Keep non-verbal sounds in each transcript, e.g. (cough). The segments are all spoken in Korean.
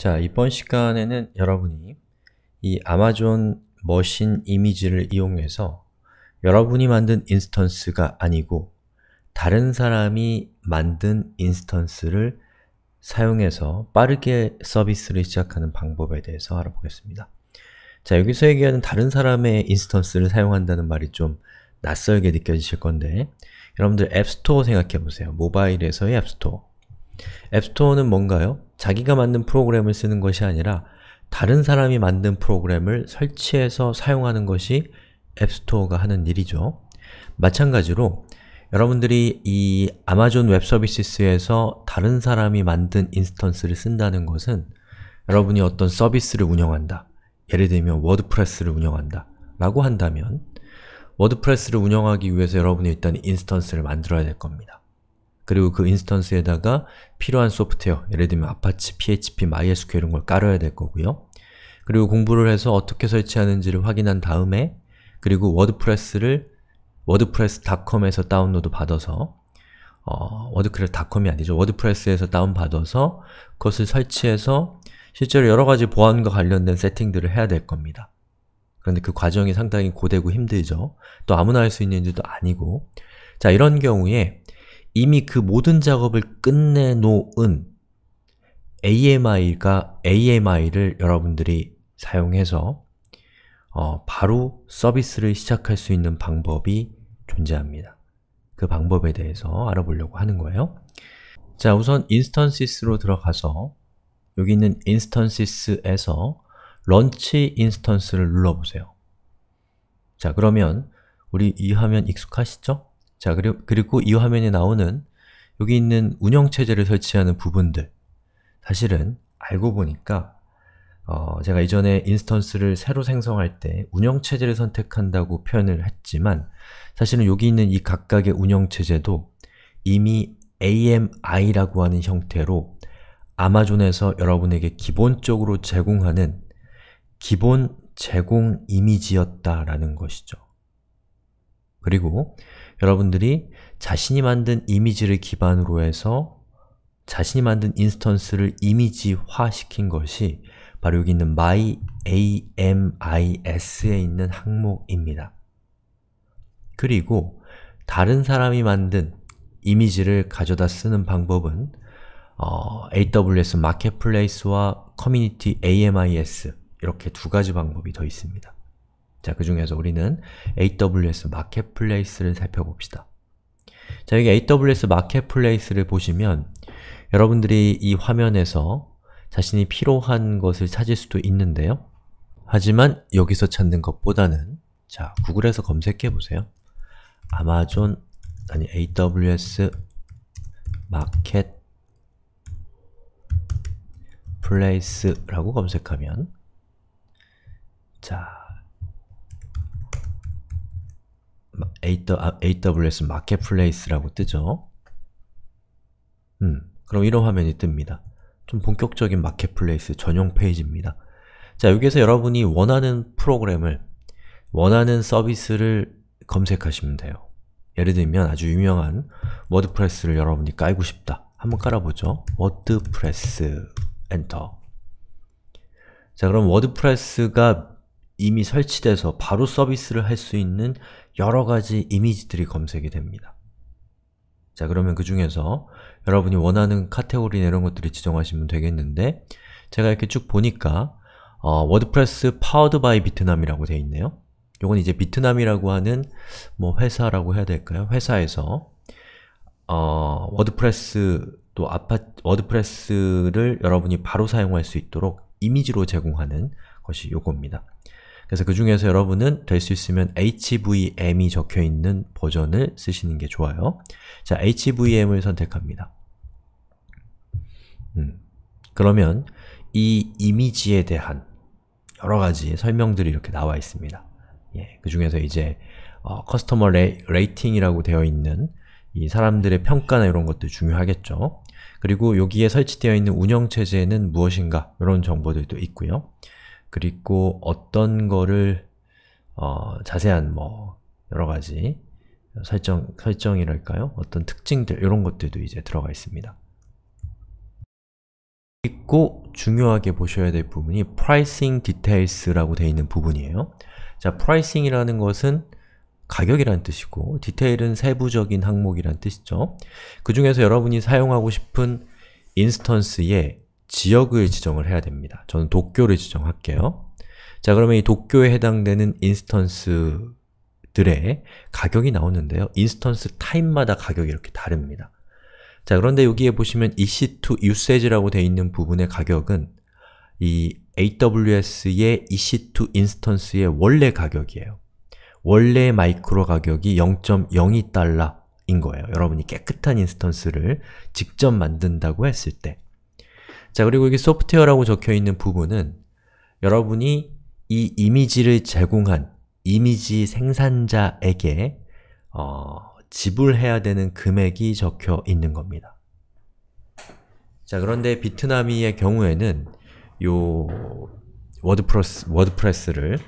자, 이번 시간에는 여러분이 이 아마존 머신 이미지를 이용해서 여러분이 만든 인스턴스가 아니고 다른 사람이 만든 인스턴스를 사용해서 빠르게 서비스를 시작하는 방법에 대해서 알아보겠습니다. 자, 여기서 얘기하는 다른 사람의 인스턴스를 사용한다는 말이 좀 낯설게 느껴지실 건데 여러분들 앱스토어 생각해보세요. 모바일에서의 앱스토어 앱스토어는 뭔가요? 자기가 만든 프로그램을 쓰는 것이 아니라 다른 사람이 만든 프로그램을 설치해서 사용하는 것이 앱스토어가 하는 일이죠. 마찬가지로 여러분들이 이 아마존 웹 서비스에서 다른 사람이 만든 인스턴스를 쓴다는 것은 여러분이 어떤 서비스를 운영한다. 예를 들면 워드프레스를 운영한다. 라고 한다면 워드프레스를 운영하기 위해서 여러분이 일단 인스턴스를 만들어야 될 겁니다. 그리고 그 인스턴스에다가 필요한 소프트웨어, 예를 들면 아파치, PHP, MySQL 이런 걸 깔아야 될 거고요. 그리고 공부를 해서 어떻게 설치하는지를 확인한 다음에 그리고 워드프레스를 워드프레스.com에서 다운로드 받아서 어, 워드프레스.com이 아니죠. 워드프레스에서 다운받아서 그것을 설치해서 실제로 여러가지 보안과 관련된 세팅들을 해야 될 겁니다. 그런데 그 과정이 상당히 고되고 힘들죠. 또 아무나 할 수 있는 일도 아니고 자, 이런 경우에 이미 그 모든 작업을 끝내놓은 AMI가 AMI를 여러분들이 사용해서 어, 바로 서비스를 시작할 수 있는 방법이 존재합니다. 그 방법에 대해서 알아보려고 하는 거예요. 자, 우선 instances로 들어가서 여기 있는 instances에서 launch instance를 눌러보세요. 자, 그러면 우리 이 화면 익숙하시죠? 자, 그리고, 그리고 이 화면에 나오는 여기 있는 운영체제를 설치하는 부분들 사실은 알고 보니까 어, 제가 이전에 인스턴스를 새로 생성할 때 운영체제를 선택한다고 표현을 했지만 사실은 여기 있는 이 각각의 운영체제도 이미 AMI라고 하는 형태로 아마존에서 여러분에게 기본적으로 제공하는 기본 제공 이미지였다라는 것이죠. 그리고 여러분들이 자신이 만든 이미지를 기반으로 해서 자신이 만든 인스턴스를 이미지화 시킨 것이 바로 여기 있는 myamis에 있는 항목입니다. 그리고 다른 사람이 만든 이미지를 가져다 쓰는 방법은 어, AWS 마켓플레이스와 커뮤니티 AMIS 이렇게 두 가지 방법이 더 있습니다. 자, 그 중에서 우리는 AWS 마켓플레이스를 살펴봅시다. 자, 여기 AWS 마켓플레이스를 보시면 여러분들이 이 화면에서 자신이 필요한 것을 찾을 수도 있는데요. 하지만 여기서 찾는 것보다는 자, 구글에서 검색해보세요. 아마존, 아니 AWS 마켓 플레이스라고 검색하면 자, AWS 마켓플레이스라고 뜨죠? 음, 그럼 이런 화면이 뜹니다. 좀 본격적인 마켓플레이스 전용 페이지입니다. 자, 여기에서 여러분이 원하는 프로그램을, 원하는 서비스를 검색하시면 돼요. 예를 들면 아주 유명한 워드프레스를 여러분이 깔고 싶다. 한번 깔아보죠. 워드프레스 엔터 자, 그럼 워드프레스가 이미 설치돼서 바로 서비스를 할 수 있는 여러 가지 이미지들이 검색이 됩니다. 자 그러면 그 중에서 여러분이 원하는 카테고리나 이런 것들을 지정하시면 되겠는데 제가 이렇게 쭉 보니까 어, 워드프레스 파워드 바이 비트남이라고 되어 있네요. 요건 이제 비트남이라고 하는 뭐 회사라고 해야 될까요? 회사에서 어, 워드프레스 또 아파 워드프레스를 여러분이 바로 사용할 수 있도록 이미지로 제공하는 것이 요겁니다. 그래서 그 중에서 여러분은 될 수 있으면 hvm이 적혀있는 버전을 쓰시는 게 좋아요. 자, hvm을 선택합니다. 음, 그러면 이 이미지에 대한 여러 가지 설명들이 이렇게 나와 있습니다. 예, 그 중에서 이제 어, 커스터머 레, 레이팅이라고 되어 있는 이 사람들의 평가나 이런 것도 중요하겠죠. 그리고 여기에 설치되어 있는 운영체제는 무엇인가 이런 정보들도 있고요. 그리고 어떤 거를 어, 자세한 뭐 여러 가지 설정, 설정이랄까요? 어떤 특징들, 이런 것들도 이제 들어가 있습니다. 있고 중요하게 보셔야 될 부분이 pricing details라고 되어 있는 부분이에요. 자, pricing이라는 것은 가격이란 뜻이고 디테일은 세부적인 항목이란 뜻이죠. 그 중에서 여러분이 사용하고 싶은 인스턴스의 지역을 지정을 해야 됩니다. 저는 도쿄를 지정할게요. 자, 그러면 이 도쿄에 해당되는 인스턴스들의 가격이 나오는데요. 인스턴스 타입마다 가격이 이렇게 다릅니다. 자, 그런데 여기에 보시면 EC2 usage라고 되어 있는 부분의 가격은 이 AWS의 EC2 인스턴스의 원래 가격이에요. 원래 마이크로 가격이 0.02달러인 거예요. 여러분이 깨끗한 인스턴스를 직접 만든다고 했을 때 자, 그리고 여기 소프트웨어라고 적혀있는 부분은 여러분이 이 이미지를 제공한 이미지 생산자에게 어, 지불해야 되는 금액이 적혀 있는 겁니다. 자, 그런데 비트나미의 경우에는 요 워드프레스, 워드프레스를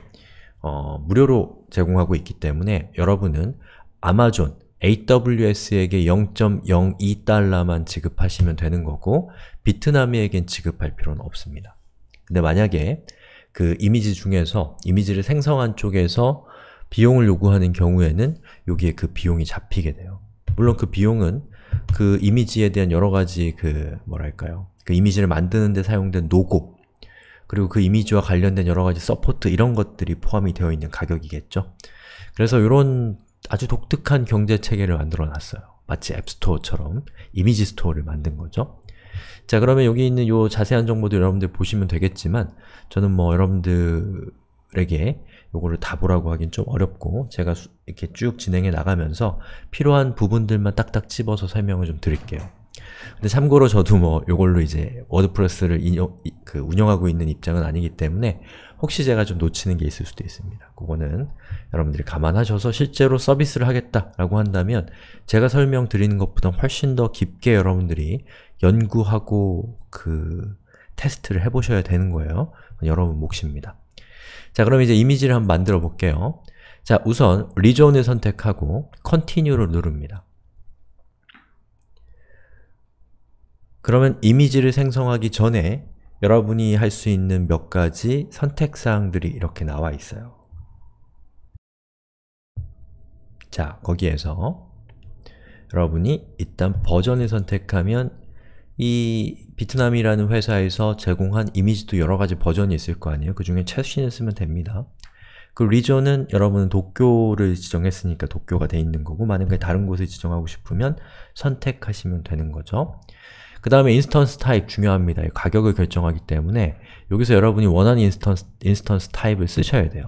어, 무료로 제공하고 있기 때문에 여러분은 아마존, AWS에게 0.02달러만 지급하시면 되는 거고 비트남이에겐 지급할 필요는 없습니다. 근데 만약에 그 이미지 중에서 이미지를 생성한 쪽에서 비용을 요구하는 경우에는 여기에 그 비용이 잡히게 돼요. 물론 그 비용은 그 이미지에 대한 여러가지 그 뭐랄까요 그 이미지를 만드는데 사용된 노고 그리고 그 이미지와 관련된 여러가지 서포트 이런 것들이 포함이 되어 있는 가격이겠죠. 그래서 이런 아주 독특한 경제체계를 만들어 놨어요. 마치 앱스토어처럼 이미지 스토어를 만든 거죠. 자 그러면 여기 있는 요 자세한 정보도 여러분들 보시면 되겠지만 저는 뭐 여러분들에게 요거를 다 보라고 하긴 좀 어렵고 제가 수, 이렇게 쭉 진행해 나가면서 필요한 부분들만 딱딱 집어서 설명을 좀 드릴게요. 근데 참고로 저도 뭐 요걸로 이제 워드프레스를 인용, 그 운영하고 있는 입장은 아니기 때문에 혹시 제가 좀 놓치는 게 있을 수도 있습니다. 그거는 여러분들이 감안하셔서 실제로 서비스를 하겠다라고 한다면 제가 설명드리는 것보다 훨씬 더 깊게 여러분들이 연구하고 그 테스트를 해보셔야 되는 거예요. 여러분 몫입니다. 자, 그럼 이제 이미지를 한번 만들어 볼게요. 자, 우선 리존을 선택하고 c o n t i n u e 를 누릅니다. 그러면 이미지를 생성하기 전에 여러분이 할 수 있는 몇 가지 선택사항들이 이렇게 나와 있어요. 자, 거기에서 여러분이 일단 버전을 선택하면 이 비트남이라는 회사에서 제공한 이미지도 여러 가지 버전이 있을 거 아니에요? 그 중에 최신을 쓰면 됩니다. 그 리전은 여러분은 도쿄를 지정했으니까 도쿄가 돼 있는 거고 만약에 다른 곳을 지정하고 싶으면 선택하시면 되는 거죠. 그 다음에 인스턴스 타입 중요합니다. 가격을 결정하기 때문에 여기서 여러분이 원하는 인스턴스, 인스턴스 타입을 쓰셔야 돼요.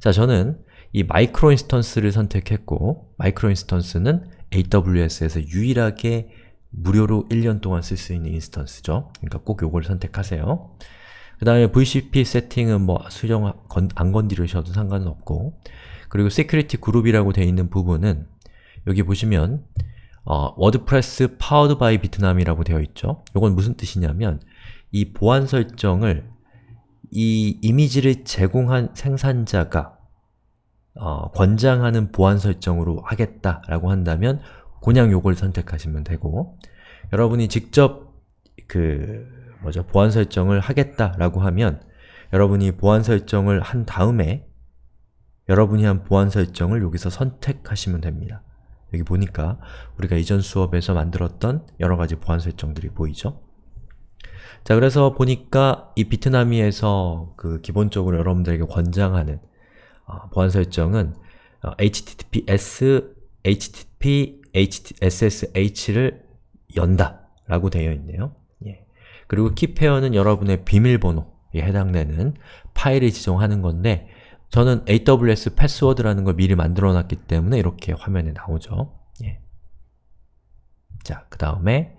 자, 저는 이 마이크로 인스턴스를 선택했고 마이크로 인스턴스는 AWS에서 유일하게 무료로 1년 동안 쓸 수 있는 인스턴스죠. 그러니까 꼭 요걸 선택하세요. 그 다음에 VCP 세팅은 뭐 수정 안 건드리셔도 상관은 없고 그리고 Security 그룹이라고 되어 있는 부분은 여기 보시면 어, 워드프레스 파워드 바이 비트남이라고 되어 있죠. 이건 무슨 뜻이냐면 이 보안 설정을 이 이미지를 제공한 생산자가 어, 권장하는 보안 설정으로 하겠다라고 한다면 그냥 요걸 선택하시면 되고 여러분이 직접 그 뭐죠 보안 설정을 하겠다라고 하면 여러분이 보안 설정을 한 다음에 여러분이 한 보안 설정을 여기서 선택하시면 됩니다. 여기 보니까 우리가 이전 수업에서 만들었던 여러가지 보안 설정들이 보이죠? 자, 그래서 보니까 이 비트나미에서 그 기본적으로 여러분들에게 권장하는 어, 보안 설정은 어, https, http, s s h 를 연다 라고 되어 있네요. 예. 그리고 키페어는 여러분의 비밀번호에 해당되는 파일을 지정하는 건데 저는 AWS 패스워드라는 걸 미리 만들어 놨기 때문에 이렇게 화면에 나오죠. 예. 자, 그 다음에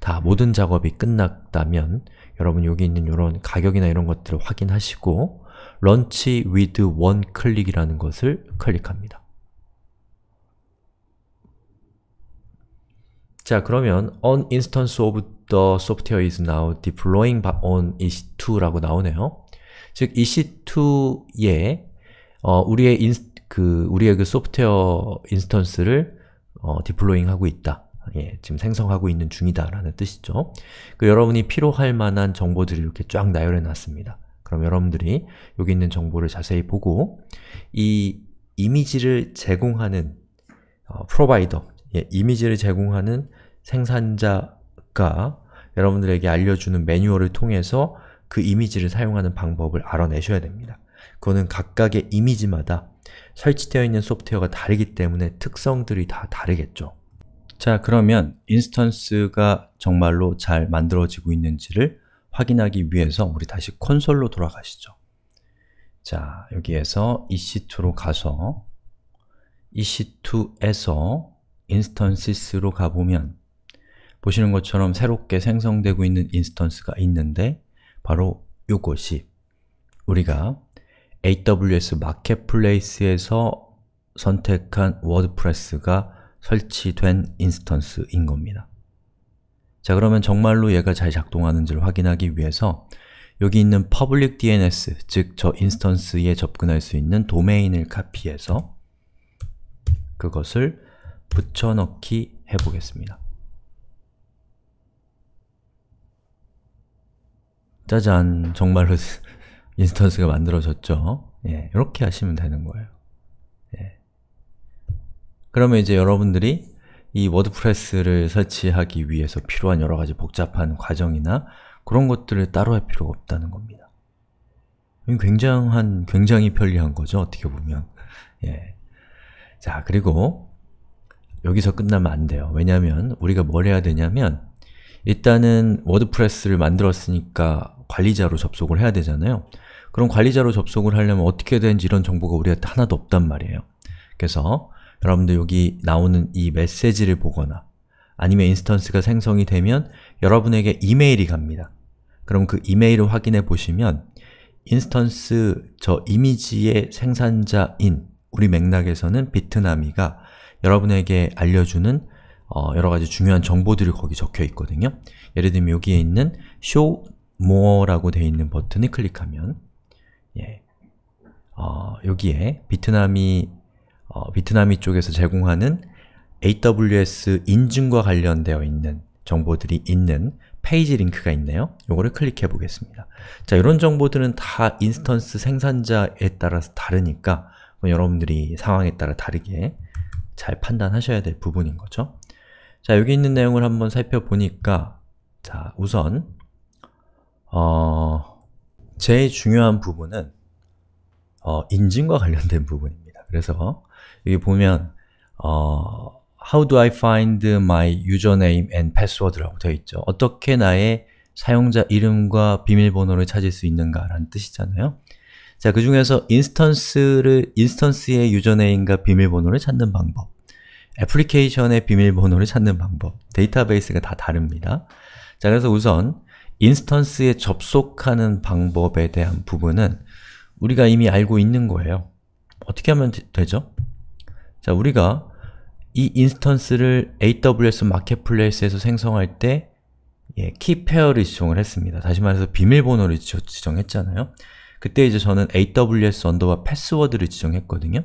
다 모든 작업이 끝났다면 여러분 여기 있는 이런 가격이나 이런 것들을 확인하시고 런치 위드 원 클릭이라는 것을 클릭합니다. 자, 그러면 on instance of the software is now deploying on EC2라고 나오네요. 즉, EC2에 어, 우리의 인, 그 우리의 그 소프트웨어 인스턴스를 어, 디플로잉하고 있다. 예, 지금 생성하고 있는 중이다라는 뜻이죠. 그 여러분이 필요할 만한 정보들이 이렇게 쫙 나열해 놨습니다. 그럼 여러분들이 여기 있는 정보를 자세히 보고 이 이미지를 제공하는 어, 프로바이더, 예, 이미지를 제공하는 생산자가 여러분들에게 알려주는 매뉴얼을 통해서 그 이미지를 사용하는 방법을 알아내셔야 됩니다. 그거는 각각의 이미지마다 설치되어 있는 소프트웨어가 다르기 때문에 특성들이 다 다르겠죠. 자, 그러면 인스턴스가 정말로 잘 만들어지고 있는지를 확인하기 위해서 우리 다시 콘솔로 돌아가시죠. 자, 여기에서 EC2로 가서 EC2에서 인스턴시스로 가보면 보시는 것처럼 새롭게 생성되고 있는 인스턴스가 있는데 바로 이것이 우리가 AWS 마켓플레이스에서 선택한 워드프레스가 설치된 인스턴스인 겁니다. 자 그러면 정말로 얘가 잘 작동하는지를 확인하기 위해서 여기 있는 public DNS, 즉 저 인스턴스에 접근할 수 있는 도메인을 카피해서 그것을 붙여넣기 해보겠습니다. 짜잔, 정말로 인스턴스가 만들어졌죠. 예, 이렇게 하시면 되는 거예요. 예. 그러면 이제 여러분들이 이 워드프레스를 설치하기 위해서 필요한 여러 가지 복잡한 과정이나 그런 것들을 따로 할 필요가 없다는 겁니다. 굉장한, 굉장히 편리한 거죠, 어떻게 보면. 예. 자, 그리고 여기서 끝나면 안 돼요. 왜냐면 우리가 뭘 해야 되냐면 일단은 워드프레스를 만들었으니까 관리자로 접속을 해야 되잖아요. 그럼 관리자로 접속을 하려면 어떻게 되는지 이런 정보가 우리한테 하나도 없단 말이에요. 그래서 여러분들 여기 나오는 이 메시지를 보거나 아니면 인스턴스가 생성이 되면 여러분에게 이메일이 갑니다. 그럼 그 이메일을 확인해 보시면 인스턴스 저 이미지의 생산자인 우리 맥락에서는 비트나미가 여러분에게 알려주는 어, 여러가지 중요한 정보들이 거기 적혀 있거든요. 예를 들면 여기에 있는 show more라고 되어 있는 버튼을 클릭하면 예. 어, 여기에 비트나미 어, 베트남이 쪽에서 제공하는 AWS 인증과 관련되어 있는 정보들이 있는 페이지 링크가 있네요. 요거를 클릭해 보겠습니다. 자, 이런 정보들은 다 인스턴스 생산자에 따라서 다르니까 여러분들이 상황에 따라 다르게 잘 판단하셔야 될 부분인 거죠. 자, 여기 있는 내용을 한번 살펴보니까 자, 우선 어... 제일 중요한 부분은 어, 인증과 관련된 부분입니다. 그래서 여기 보면 어, How do I find my username and password라고 되어 있죠. 어떻게 나의 사용자 이름과 비밀번호를 찾을 수 있는가 라는 뜻이잖아요. 자, 그 중에서 인스턴스를, 인스턴스의 유저네임과 비밀번호를 찾는 방법 애플리케이션의 비밀번호를 찾는 방법 데이터베이스가 다 다릅니다. 자, 그래서 우선 인스턴스에 접속하는 방법에 대한 부분은 우리가 이미 알고 있는 거예요. 어떻게 하면 되죠? 자, 우리가 이 인스턴스를 AWS 마켓플레이스에서 생성할 때 예, 키페어를 지정을 했습니다. 다시 말해서 비밀번호를 지정했잖아요. 그때 이제 저는 AWS 언더바 패스워드를 지정했거든요.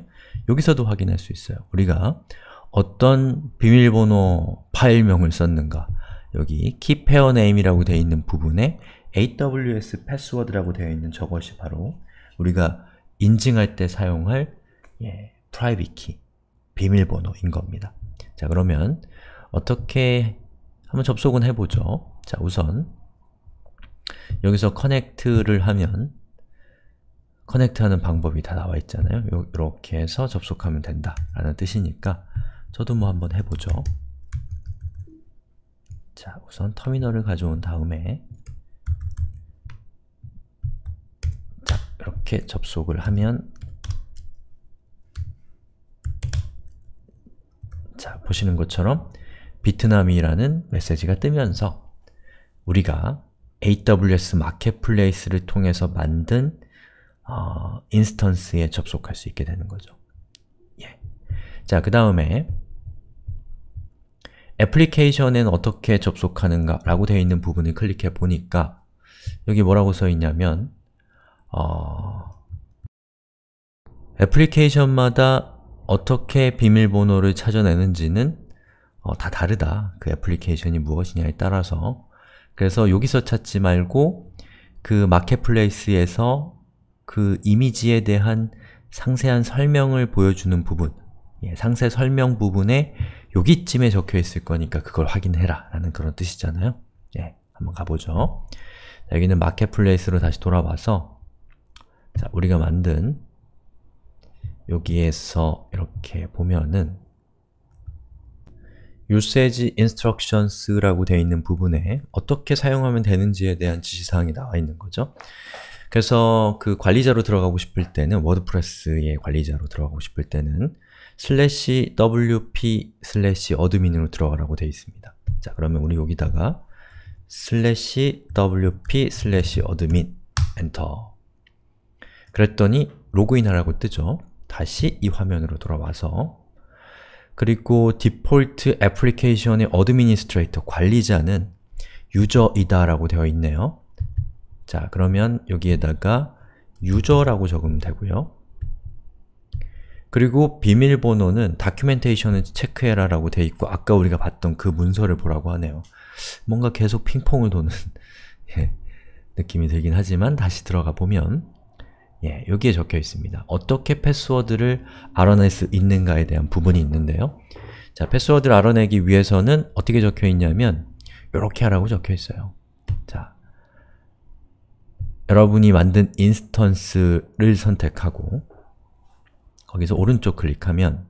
여기서도 확인할 수 있어요. 우리가 어떤 비밀번호 파일명을 썼는가 여기 keep pair name이라고 되어 있는 부분에 AWS 패스워드라고 되어 있는 저것이 바로 우리가 인증할 때 사용할 예, private key, 비밀번호인 겁니다. 자 그러면 어떻게 한번 접속은 해보죠. 자 우선 여기서 커넥트를 하면 커넥트하는 방법이 다 나와 있잖아요. 이렇게 해서 접속하면 된다라는 뜻이니까 저도 뭐 한번 해보죠. 자, 우선 터미널을 가져온 다음에 자, 이렇게 접속을 하면 자, 보시는 것처럼 비트나미라는 메시지가 뜨면서 우리가 AWS 마켓플레이스를 통해서 만든 어, 인스턴스에 접속할 수 있게 되는 거죠. 예. 자, 그 다음에 애플리케이션엔 어떻게 접속하는가 라고 되어 있는 부분을 클릭해 보니까 여기 뭐라고 써 있냐면 어... 애플리케이션마다 어떻게 비밀번호를 찾아내는지는 어, 다 다르다. 그 애플리케이션이 무엇이냐에 따라서 그래서 여기서 찾지 말고 그 마켓플레이스에서 그 이미지에 대한 상세한 설명을 보여주는 부분 예, 상세 설명 부분에 여기쯤에 적혀 있을 거니까 그걸 확인해라 라는 그런 뜻이잖아요. 예, 한번 가보죠. 자, 여기는 마켓플레이스로 다시 돌아와서 자, 우리가 만든 여기에서 이렇게 보면은 usage instructions라고 되어 있는 부분에 어떻게 사용하면 되는지에 대한 지시사항이 나와 있는 거죠. 그래서 그 관리자로 들어가고 싶을 때는 워드프레스의 관리자로 들어가고 싶을 때는 슬래시 wp 슬래시 어드민으로 들어가라고 되어 있습니다. 자, 그러면 우리 여기다가 슬래시 wp 슬래시 어드민 엔터 그랬더니 로그인하라고 뜨죠? 다시 이 화면으로 돌아와서 그리고 디폴트 애플리케이션의 어드미니스트레이터 관리자는 유저이다 라고 되어 있네요. 자, 그러면 여기에다가 유저라고 적으면 되고요. 그리고 비밀번호는 다큐멘테이션을 체크해라 라고 되어 있고 아까 우리가 봤던 그 문서를 보라고 하네요. 뭔가 계속 핑퐁을 도는 (laughs) 예, 느낌이 들긴 하지만 다시 들어가 보면 예, 여기에 적혀 있습니다. 어떻게 패스워드를 알아낼 수 있는가에 대한 부분이 있는데요. 자, 패스워드를 알아내기 위해서는 어떻게 적혀 있냐면 이렇게 하라고 적혀 있어요. 자, 여러분이 만든 인스턴스를 선택하고 거기서 오른쪽 클릭하면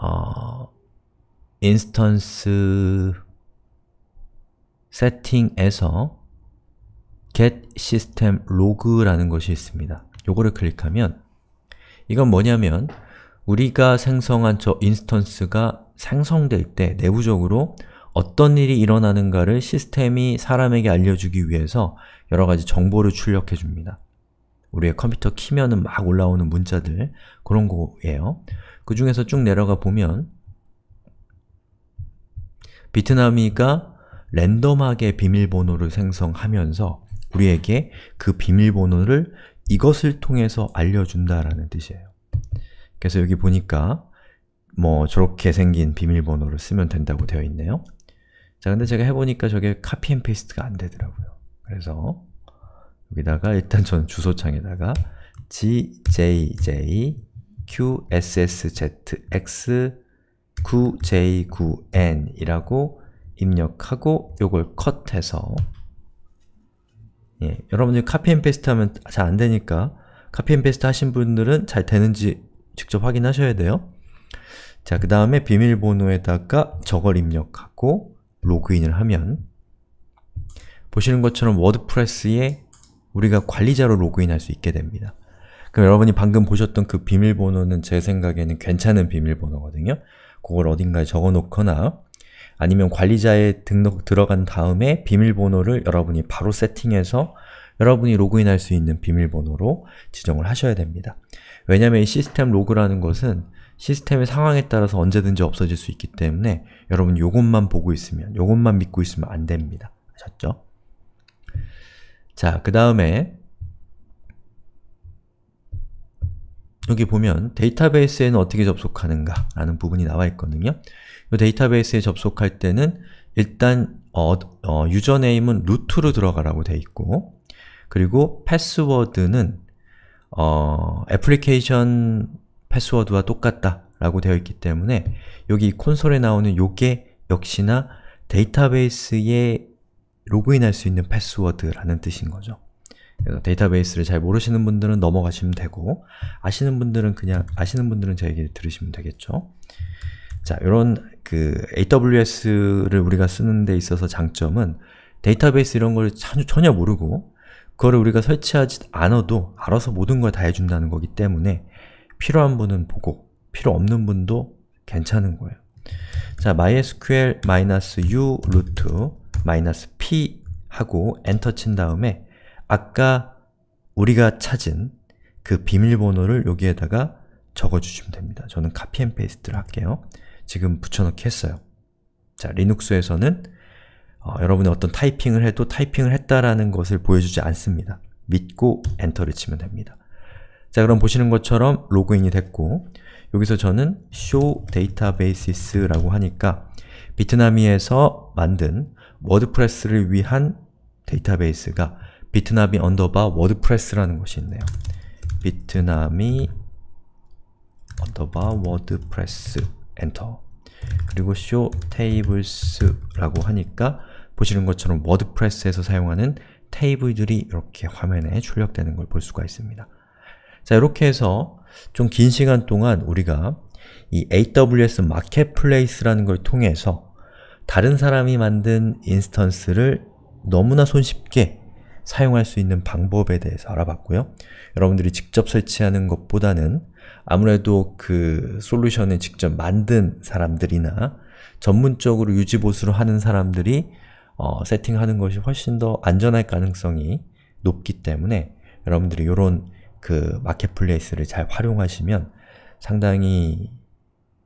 어, 인스턴스 세팅에서 get system log라는 것이 있습니다. 요거를 클릭하면 이건 뭐냐면 우리가 생성한 저 인스턴스가 생성될 때 내부적으로 어떤 일이 일어나는가를 시스템이 사람에게 알려주기 위해서 여러가지 정보를 출력해줍니다. 우리의 컴퓨터 키면은 막 올라오는 문자들 그런 거예요. 그 중에서 쭉 내려가 보면 비트나미가 랜덤하게 비밀번호를 생성하면서 우리에게 그 비밀번호를 이것을 통해서 알려준다라는 뜻이에요. 그래서 여기 보니까 뭐 저렇게 생긴 비밀번호를 쓰면 된다고 되어 있네요. 자, 근데 제가 해보니까 저게 카피 앤 페이스트가 안 되더라고요. 그래서 여기다가 일단 저는 주소창에다가 gjjqsszx9j9n 이라고 입력하고 요걸 컷해서 예, 여러분들이 카피 앤 페스트 하면 잘 안되니까 카피 앤 페스트 하신 분들은 잘 되는지 직접 확인하셔야 돼요 자, 그 다음에 비밀번호에다가 저걸 입력하고 로그인을 하면 보시는 것처럼 워드프레스에 우리가 관리자로 로그인할 수 있게 됩니다. 그럼 여러분이 방금 보셨던 그 비밀번호는 제 생각에는 괜찮은 비밀번호거든요. 그걸 어딘가에 적어놓거나 아니면 관리자에 등록 들어간 다음에 비밀번호를 여러분이 바로 세팅해서 여러분이 로그인할 수 있는 비밀번호로 지정을 하셔야 됩니다. 왜냐면 이 시스템 로그라는 것은 시스템의 상황에 따라서 언제든지 없어질 수 있기 때문에 여러분 요것만 보고 있으면, 요것만 믿고 있으면 안 됩니다. 아셨죠? 자, 그 다음에 여기 보면 데이터베이스에는 어떻게 접속하는가 라는 부분이 나와 있거든요. 데이터베이스에 접속할 때는 일단 어, 어, 유저네임은 루트로 들어가라고 돼 있고 그리고 패스워드는 어, 애플리케이션 패스워드와 똑같다 라고 되어 있기 때문에 여기 콘솔에 나오는 요게 역시나 데이터베이스의 로그인할 수 있는 패스워드라는 뜻인 거죠. 그래서 데이터베이스를 잘 모르시는 분들은 넘어가시면 되고 아시는 분들은 그냥 아시는 분들은 제 얘기를 들으시면 되겠죠. 자, 이런 그 AWS를 우리가 쓰는 데 있어서 장점은 데이터베이스 이런 걸 전혀 모르고 그거를 우리가 설치하지 않아도 알아서 모든 걸 다 해준다는 거기 때문에 필요한 분은 보고 필요 없는 분도 괜찮은 거예요. 자, mysql-u 루트 마이너스 p 하고 엔터 친 다음에 아까 우리가 찾은 그 비밀번호를 여기에다가 적어주시면 됩니다. 저는 카피 앤 페이스트를 할게요. 지금 붙여넣기 했어요. 자, 리눅스에서는 어, 여러분이 어떤 타이핑을 해도 타이핑을 했다라는 것을 보여주지 않습니다. 믿고 엔터를 치면 됩니다. 자, 그럼 보시는 것처럼 로그인이 됐고 여기서 저는 show database라고 하니까 비트나미에서 만든 워드프레스를 위한 데이터베이스가 비트나미 언더바 워드프레스라는 것이 있네요. 비트나미 언더바 워드프레스 엔터 그리고 쇼테이블스라고 하니까 보시는 것처럼 워드프레스에서 사용하는 테이블들이 이렇게 화면에 출력되는 걸 볼 수가 있습니다. 자, 이렇게 해서 좀 긴 시간 동안 우리가 이 AWS 마켓플레이스라는 걸 통해서 다른 사람이 만든 인스턴스를 너무나 손쉽게 사용할 수 있는 방법에 대해서 알아봤고요. 여러분들이 직접 설치하는 것보다는 아무래도 그 솔루션을 직접 만든 사람들이나 전문적으로 유지보수로 하는 사람들이 어, 세팅하는 것이 훨씬 더 안전할 가능성이 높기 때문에 여러분들이 이런 그 마켓플레이스를 잘 활용하시면 상당히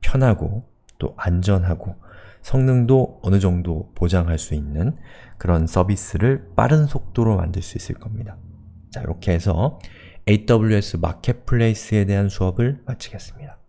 편하고 또 안전하고 성능도 어느 정도 보장할 수 있는 그런 서비스를 빠른 속도로 만들 수 있을 겁니다. 자, 이렇게 해서 AWS 마켓플레이스에 대한 수업을 마치겠습니다.